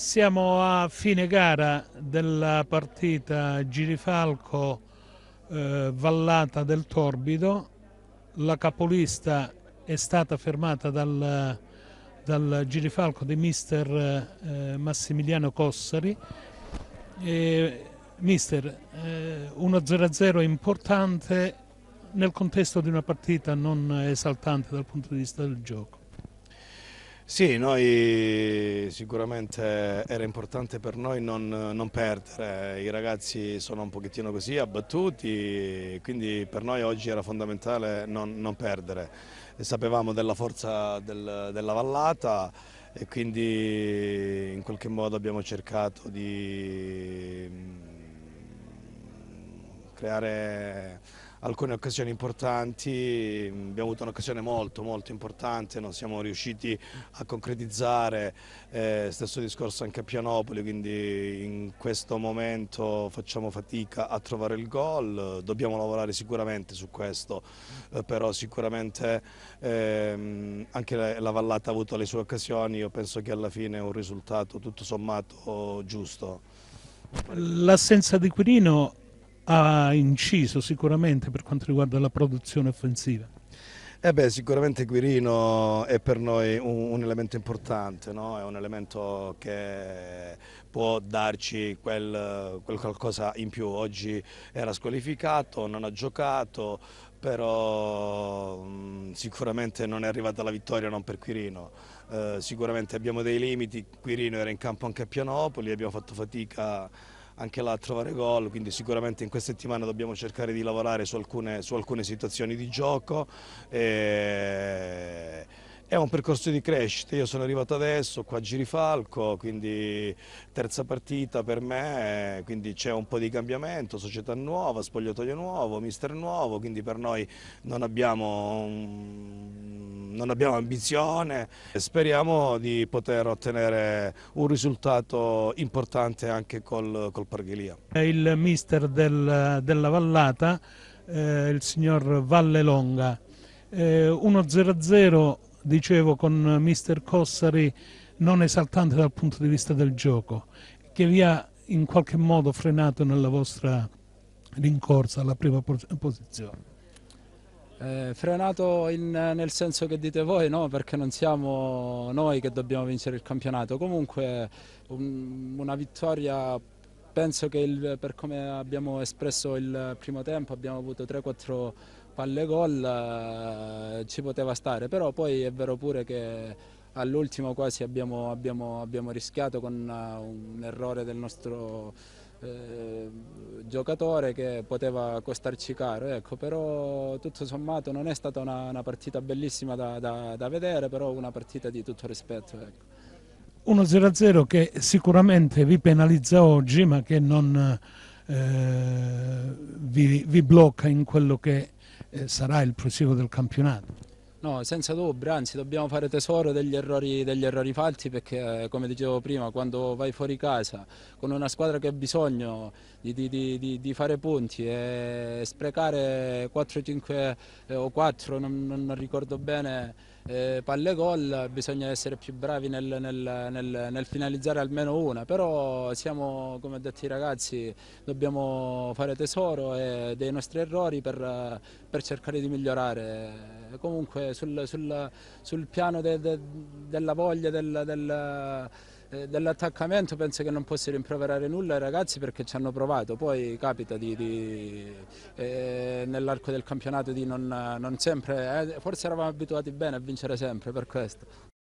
Siamo a fine gara della partita Girifalco eh, Vallata del Torbido. La capolista è stata fermata dal, dal Girifalco di mister eh, Massimiliano Cossari. E, mister, 1-0-0 eh, importante nel contesto di una partita non esaltante dal punto di vista del gioco. Sì, noi sicuramente era importante per noi non, non, perdere, i ragazzi sono un pochettino così abbattuti, quindi per noi oggi era fondamentale non, non perdere. Sapevamo della forza del, della vallata e quindi in qualche modo abbiamo cercato di mm, creare alcune occasioni importanti, mm, abbiamo avuto un'occasione molto molto importante, non siamo riusciti a concretizzare, eh, stesso discorso anche a Pianopoli, quindi in questo momento facciamo fatica a trovare il gol, dobbiamo lavorare sicuramente su questo, eh, però sicuramente eh, anche la, la Vallata ha avuto le sue occasioni, io penso che alla fine è un risultato tutto sommato giusto. L'assenza di Quirino ha inciso sicuramente per quanto riguarda la produzione offensiva. Eh beh, sicuramente Quirino è per noi un, un elemento importante, no? è un elemento che può darci quel, quel qualcosa in più. Oggi era squalificato, non ha giocato, però mh, mm, sicuramente non è arrivata la vittoria non per Quirino. Eh, sicuramente abbiamo dei limiti, Quirino era in campo anche a Pianopoli, abbiamo fatto fatica anche là a trovare gol, quindi sicuramente in questa settimana dobbiamo cercare di lavorare su alcune, su alcune situazioni di gioco. E... Eh, è un percorso di crescita, io sono arrivato adesso qua a Girifalco, quindi terza partita per me, eh, quindi c'è un po' di cambiamento, società nuova, spogliatoio nuovo, mister nuovo, quindi per noi non abbiamo un non abbiamo ambizione. Speriamo di poter ottenere un risultato importante anche col, col Parghelia. Il mister del, della Vallata, eh, il signor Vallelonga, eh, 1-0-0 dicevo con mister Cossari non esaltante dal punto di vista del gioco, che vi ha in qualche modo frenato nella vostra rincorsa alla prima posizione. Eh, frenato in, nel senso che dite voi, no, perché non siamo noi che dobbiamo vincere il campionato. Comunque un, una vittoria, penso che il, per come abbiamo espresso il primo tempo, abbiamo avuto 3-4 palle gol, eh, ci poteva stare, però poi è vero pure che all'ultimo quasi abbiamo, abbiamo, abbiamo rischiato con uh, un errore del nostro Ehm, giocatore che poteva costarci caro, ecco, però tutto sommato non è stata una, una partita bellissima da, da, da, vedere, però una partita di tutto rispetto. Ecco. 1-0-0 che sicuramente vi penalizza oggi ma che non eh, vi, vi, blocca in quello che eh, sarà il proseguo del campionato. No, senza dubbio, anzi dobbiamo fare tesoro degli errori, degli errori, fatti perché eh, come dicevo prima quando vai fuori casa con una squadra che ha bisogno di, di, di, di fare punti e sprecare 4-5 eh, o 4, non, non ricordo bene, eh, palle gol, bisogna essere più bravi nel, nel, nel, nel, finalizzare almeno una, però siamo come ho detto i ragazzi dobbiamo fare tesoro eh, dei nostri errori per, per cercare di migliorare. Comunque sul, sul, sul piano de, de, della voglia, del, del, eh, dell'attaccamento penso che non posso rimproverare nulla ai ragazzi perché ci hanno provato, poi capita di, di, eh, nell'arco del campionato di non, non sempre, eh, forse eravamo abituati bene a vincere sempre per questo.